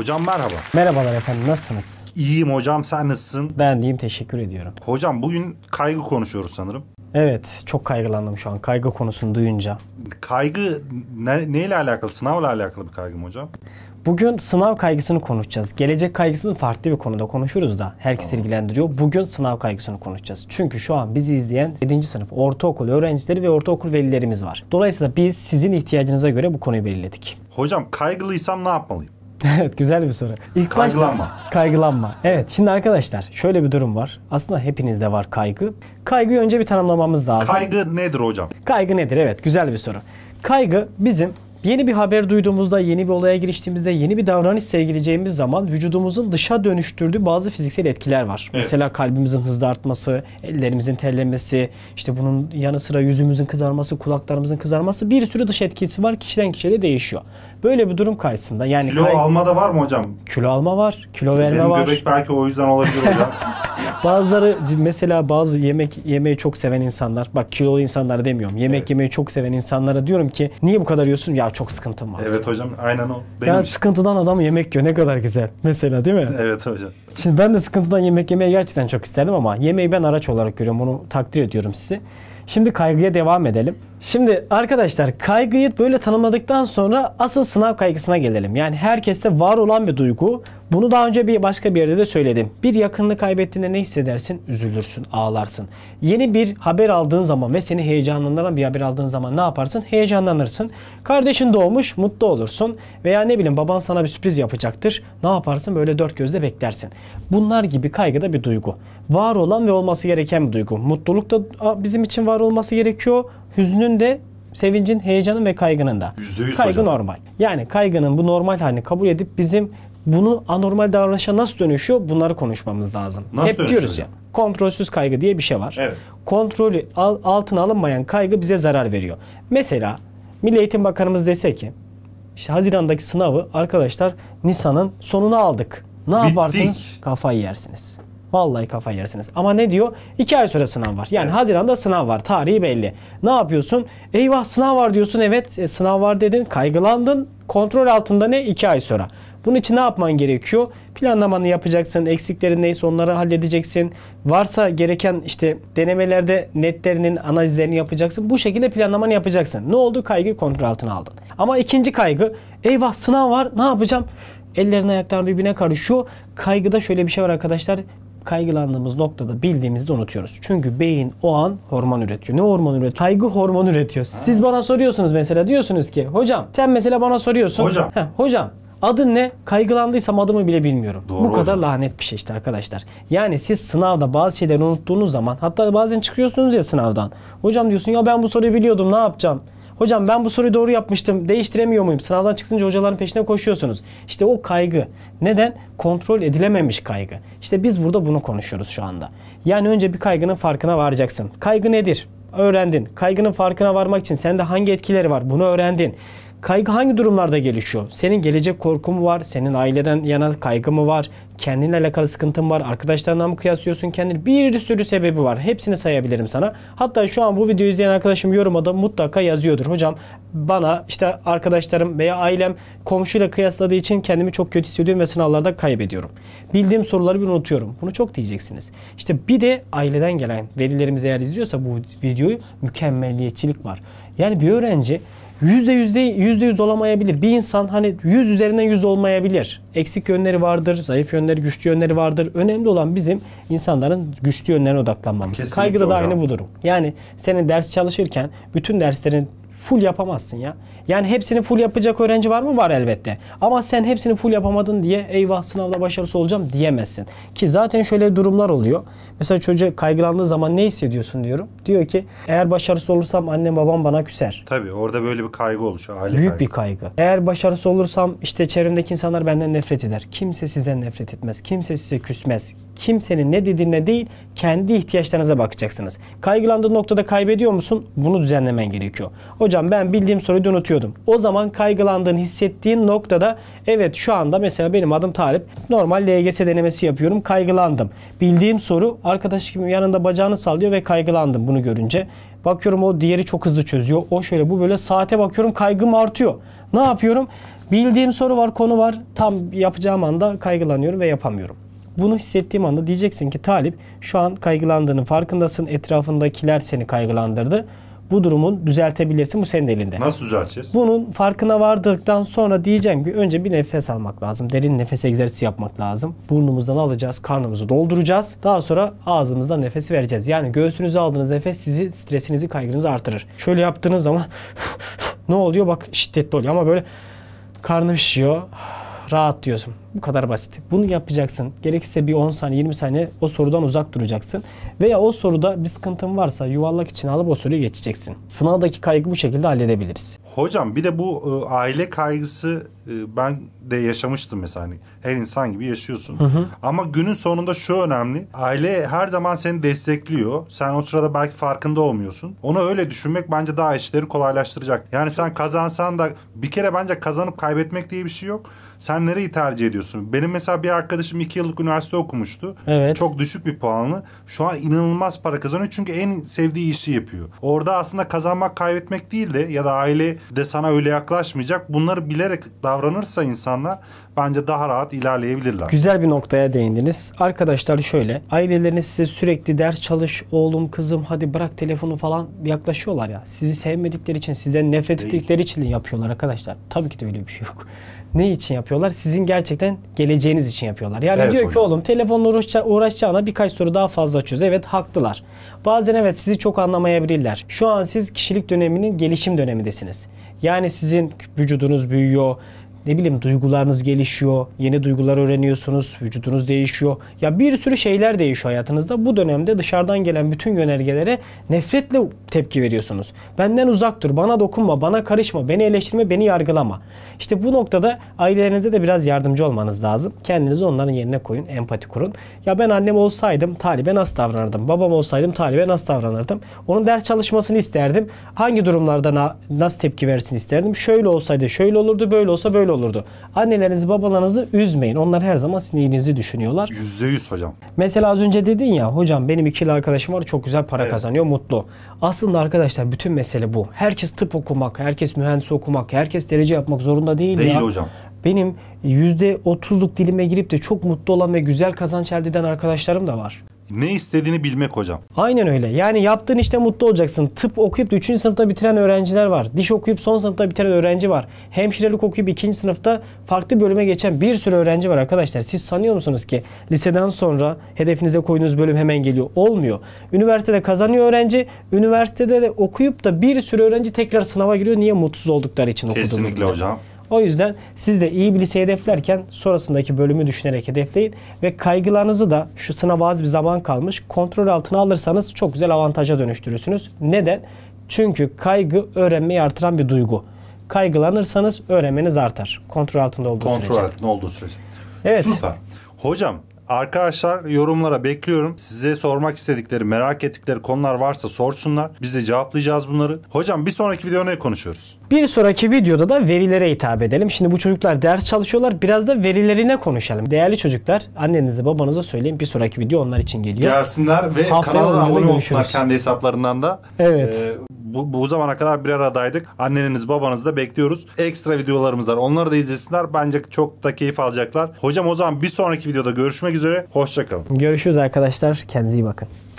Hocam merhaba. Merhabalar efendim nasılsınız? İyiyim hocam sen nasılsın? Ben iyiyim teşekkür ediyorum. Hocam bugün kaygı konuşuyoruz sanırım. Evet çok kaygılandım şu an kaygı konusunu duyunca. Kaygı ne, neyle alakalı sınavla alakalı bir kaygım hocam? Bugün sınav kaygısını konuşacağız. Gelecek kaygısını farklı bir konuda konuşuruz da herkes tamam. ilgilendiriyor. Bugün sınav kaygısını konuşacağız. Çünkü şu an bizi izleyen 7. sınıf ortaokul öğrencileri ve ortaokul velilerimiz var. Dolayısıyla biz sizin ihtiyacınıza göre bu konuyu belirledik. Hocam kaygılıysam ne yapmalıyım? evet güzel bir soru. İlk kaygılanma. Başta, kaygılanma. Evet şimdi arkadaşlar şöyle bir durum var. Aslında hepinizde var kaygı. Kaygıyı önce bir tanımlamamız lazım. Kaygı nedir hocam? Kaygı nedir evet güzel bir soru. Kaygı bizim Yeni bir haber duyduğumuzda, yeni bir olaya giriştiğimizde, yeni bir davranış sergileyeceğimiz zaman vücudumuzun dışa dönüştürdüğü bazı fiziksel etkiler var. Evet. Mesela kalbimizin hızlı artması, ellerimizin terlemesi, işte bunun yanı sıra yüzümüzün kızarması, kulaklarımızın kızarması bir sürü dış etkisi var. Kişiden kişiye de değişiyor. Böyle bir durum karşısında yani kilo kay- alma da var mı hocam? Kilo alma var, kilo Şimdi verme benim var. Benim göbek belki o yüzden olabilir hocam. Bazıları mesela bazı yemek yemeyi çok seven insanlar. Bak kilolu insanlar demiyorum. Yemek evet. yemeyi çok seven insanlara diyorum ki niye bu kadar yiyorsun? Ya çok sıkıntım var. Evet hocam aynen o. Benim ya sıkıntıdan adam yemek yiyor ne kadar güzel. Mesela değil mi? Evet hocam. Şimdi ben de sıkıntıdan yemek yemeyi gerçekten çok isterdim ama yemeği ben araç olarak görüyorum. Bunu takdir ediyorum sizi. Şimdi kaygıya devam edelim. Şimdi arkadaşlar kaygıyı böyle tanımladıktan sonra asıl sınav kaygısına gelelim. Yani herkeste var olan bir duygu bunu daha önce bir başka bir yerde de söyledim. Bir yakınını kaybettiğinde ne hissedersin? Üzülürsün, ağlarsın. Yeni bir haber aldığın zaman ve seni heyecanlandıran bir haber aldığın zaman ne yaparsın? Heyecanlanırsın. Kardeşin doğmuş, mutlu olursun. Veya ne bileyim baban sana bir sürpriz yapacaktır. Ne yaparsın? Böyle dört gözle beklersin. Bunlar gibi kaygıda bir duygu. Var olan ve olması gereken bir duygu. Mutluluk da bizim için var olması gerekiyor. Hüznün de sevincin, heyecanın ve kaygının da. %100 Kaygı hocam. normal. Yani kaygının bu normal halini kabul edip bizim bunu anormal davranışa nasıl dönüşüyor? Bunları konuşmamız lazım. Nasıl Hep dönüşüyor? diyoruz ya. Kontrolsüz kaygı diye bir şey var. Evet. Kontrolü altına alınmayan kaygı bize zarar veriyor. Mesela Milli Eğitim Bakanımız dese ki işte Haziran'daki sınavı arkadaşlar Nisan'ın sonunu aldık. Ne Bittik. yaparsınız? Kafayı yersiniz. Vallahi kafayı yersiniz. Ama ne diyor? İki ay sonra sınav var. Yani evet. Haziran'da sınav var. Tarihi belli. Ne yapıyorsun? Eyvah sınav var diyorsun. Evet e, sınav var dedin. Kaygılandın. Kontrol altında ne? İki ay sonra. Bunun için ne yapman gerekiyor? Planlamanı yapacaksın, eksiklerin neyse onları halledeceksin. Varsa gereken işte denemelerde netlerinin analizlerini yapacaksın. Bu şekilde planlamanı yapacaksın. Ne oldu? Kaygıyı kontrol altına aldın. Ama ikinci kaygı eyvah sınav var ne yapacağım? Ellerin ayakların birbirine karışıyor. Kaygıda şöyle bir şey var arkadaşlar kaygılandığımız noktada bildiğimizi de unutuyoruz. Çünkü beyin o an hormon üretiyor. Ne hormon üretiyor? Kaygı hormon üretiyor. Siz bana soruyorsunuz mesela diyorsunuz ki hocam sen mesela bana soruyorsun. Hocam. Heh, hocam Adın ne? Kaygılandıysam adımı bile bilmiyorum. Doğru Bu kadar lanet bir şey işte arkadaşlar. Yani siz sınavda bazı şeyleri unuttuğunuz zaman hatta bazen çıkıyorsunuz ya sınavdan. Hocam diyorsun ya ben bu soruyu biliyordum ne yapacağım? Hocam ben bu soruyu doğru yapmıştım. Değiştiremiyor muyum? Sınavdan çıktınca hocaların peşine koşuyorsunuz. İşte o kaygı. Neden? Kontrol edilememiş kaygı. İşte biz burada bunu konuşuyoruz şu anda. Yani önce bir kaygının farkına varacaksın. Kaygı nedir? Öğrendin. Kaygının farkına varmak için sende hangi etkileri var? Bunu öğrendin. Kaygı hangi durumlarda gelişiyor? Senin gelecek korkun mu var? Senin aileden yana kaygı mı var? Kendinle alakalı sıkıntın var? Arkadaşlarına mı kıyaslıyorsun kendini? Bir sürü sebebi var. Hepsini sayabilirim sana. Hatta şu an bu videoyu izleyen arkadaşım yoruma da mutlaka yazıyordur. Hocam bana işte arkadaşlarım veya ailem komşuyla kıyasladığı için kendimi çok kötü hissediyorum ve sınavlarda kaybediyorum. Bildiğim soruları bir unutuyorum. Bunu çok diyeceksiniz. İşte bir de aileden gelen velilerimiz eğer izliyorsa bu videoyu mükemmelliyetçilik var. Yani bir öğrenci yüzde yüzde yüzde yüz olamayabilir. Bir insan hani yüz üzerinden yüz olmayabilir. Eksik yönleri vardır, zayıf yönleri, güçlü yönleri vardır. Önemli olan bizim insanların güçlü yönlerine odaklanmamız. Kesinlikle Kaygıda da aynı bu durum. Yani senin ders çalışırken bütün derslerin full yapamazsın ya. Yani hepsini full yapacak öğrenci var mı? Var elbette. Ama sen hepsini full yapamadın diye eyvah sınavda başarısız olacağım diyemezsin. Ki zaten şöyle durumlar oluyor. Mesela çocuğa kaygılandığı zaman ne hissediyorsun diyorum. Diyor ki eğer başarısız olursam annem babam bana küser. Tabii orada böyle bir kaygı oluşuyor. Aile Büyük kaygı. bir kaygı. Eğer başarısız olursam işte çevremdeki insanlar benden nefret eder. Kimse sizden nefret etmez. Kimse size küsmez. Kimsenin ne dediğine değil kendi ihtiyaçlarınıza bakacaksınız. Kaygılandığın noktada kaybediyor musun? Bunu düzenlemen gerekiyor. Hocam ben bildiğim soruyu unutuyorum hissediyordum. O zaman kaygılandığını hissettiğin noktada evet şu anda mesela benim adım Talip. Normal LGS denemesi yapıyorum. Kaygılandım. Bildiğim soru arkadaşım yanında bacağını sallıyor ve kaygılandım bunu görünce. Bakıyorum o diğeri çok hızlı çözüyor. O şöyle bu böyle saate bakıyorum kaygım artıyor. Ne yapıyorum? Bildiğim soru var, konu var. Tam yapacağım anda kaygılanıyorum ve yapamıyorum. Bunu hissettiğim anda diyeceksin ki Talip şu an kaygılandığının farkındasın. Etrafındakiler seni kaygılandırdı. Bu durumun düzeltebilirsin. Bu senin elinde. Nasıl düzelteceğiz? Bunun farkına vardıktan sonra diyeceğim ki önce bir nefes almak lazım. Derin nefes egzersizi yapmak lazım. Burnumuzdan alacağız. Karnımızı dolduracağız. Daha sonra ağzımızdan nefesi vereceğiz. Yani göğsünüze aldığınız nefes sizi stresinizi kaygınızı artırır. Şöyle yaptığınız zaman ne oluyor? Bak şiddetli oluyor ama böyle karnım şişiyor. Rahat diyorsun. Bu kadar basit. Bunu yapacaksın. Gerekirse bir 10 saniye 20 saniye o sorudan uzak duracaksın. Veya o soruda bir sıkıntın varsa yuvarlak için alıp o soruyu geçeceksin. Sınavdaki kaygı bu şekilde halledebiliriz. Hocam bir de bu e, aile kaygısı e, ben de yaşamıştım mesela. Hani her insan gibi yaşıyorsun. Hı hı. Ama günün sonunda şu önemli. Aile her zaman seni destekliyor. Sen o sırada belki farkında olmuyorsun. Onu öyle düşünmek bence daha işleri kolaylaştıracak. Yani sen kazansan da bir kere bence kazanıp kaybetmek diye bir şey yok. Sen nereyi tercih ediyorsun? ediyorsun. Benim mesela bir arkadaşım iki yıllık üniversite okumuştu. Evet. Çok düşük bir puanlı. Şu an inanılmaz para kazanıyor çünkü en sevdiği işi yapıyor. Orada aslında kazanmak kaybetmek değil de ya da aile de sana öyle yaklaşmayacak. Bunları bilerek davranırsa insanlar bence daha rahat ilerleyebilirler. Güzel bir noktaya değindiniz. Arkadaşlar şöyle aileleriniz size sürekli ders çalış oğlum kızım hadi bırak telefonu falan yaklaşıyorlar ya. Sizi sevmedikleri için sizden nefret ettikleri için yapıyorlar arkadaşlar. Tabii ki de öyle bir şey yok ne için yapıyorlar? Sizin gerçekten geleceğiniz için yapıyorlar. Yani evet, diyor hocam. ki oğlum telefonla uğraşça, uğraşacağına birkaç soru daha fazla açıyoruz. Evet haklılar. Bazen evet sizi çok anlamayabilirler. Şu an siz kişilik döneminin gelişim dönemindesiniz. Yani sizin vücudunuz büyüyor, ne bileyim duygularınız gelişiyor, yeni duygular öğreniyorsunuz, vücudunuz değişiyor. Ya bir sürü şeyler değişiyor hayatınızda. Bu dönemde dışarıdan gelen bütün yönergelere nefretle tepki veriyorsunuz. Benden uzak dur, bana dokunma, bana karışma, beni eleştirme, beni yargılama. İşte bu noktada ailelerinize de biraz yardımcı olmanız lazım. Kendinizi onların yerine koyun, empati kurun. Ya ben annem olsaydım talibe nasıl davranırdım? Babam olsaydım talibe nasıl davranırdım? Onun ders çalışmasını isterdim. Hangi durumlarda nasıl tepki versin isterdim? Şöyle olsaydı şöyle olurdu, böyle olsa böyle olurdu. Annelerinizi babalarınızı üzmeyin. Onlar her zaman sizin iyiliğinizi düşünüyorlar. yüz hocam. Mesela az önce dedin ya hocam benim ikili arkadaşım var çok güzel para evet. kazanıyor mutlu. Aslında arkadaşlar bütün mesele bu. Herkes tıp okumak, herkes mühendis okumak, herkes derece yapmak zorunda değil, değil ya. Değil hocam benim %30'luk dilime girip de çok mutlu olan ve güzel kazanç elde eden arkadaşlarım da var ne istediğini bilmek hocam. Aynen öyle. Yani yaptığın işte mutlu olacaksın. Tıp okuyup da 3. sınıfta bitiren öğrenciler var. Diş okuyup son sınıfta bitiren öğrenci var. Hemşirelik okuyup 2. sınıfta farklı bölüme geçen bir sürü öğrenci var arkadaşlar. Siz sanıyor musunuz ki liseden sonra hedefinize koyduğunuz bölüm hemen geliyor? Olmuyor. Üniversitede kazanıyor öğrenci. Üniversitede de okuyup da bir sürü öğrenci tekrar sınava giriyor. Niye mutsuz oldukları için okuduğunu. Kesinlikle hocam. O yüzden siz de iyi bir lise hedeflerken sonrasındaki bölümü düşünerek hedefleyin ve kaygılarınızı da şu sınava az bir zaman kalmış kontrol altına alırsanız çok güzel avantaja dönüştürürsünüz. Neden? Çünkü kaygı öğrenmeyi artıran bir duygu. Kaygılanırsanız öğrenmeniz artar. Kontrol altında olduğu kontrol sürece. Kontrol altında olduğu sürece. Evet. Süper. Hocam Arkadaşlar yorumlara bekliyorum. Size sormak istedikleri, merak ettikleri konular varsa sorsunlar. Biz de cevaplayacağız bunları. Hocam bir sonraki video ne konuşuyoruz? Bir sonraki videoda da verilere hitap edelim. Şimdi bu çocuklar ders çalışıyorlar. Biraz da verilerine konuşalım. Değerli çocuklar annenize babanıza söyleyin. Bir sonraki video onlar için geliyor. Gelsinler ve Haftaya kanala abone olsunlar kendi hesaplarından da. Evet. Ee, bu, bu zamana kadar bir aradaydık. Anneniz babanızı da bekliyoruz. Ekstra videolarımız var. Onları da izlesinler. Bence çok da keyif alacaklar. Hocam o zaman bir sonraki videoda görüşmek üzere. Hoşçakalın. Görüşürüz arkadaşlar. Kendinize iyi bakın.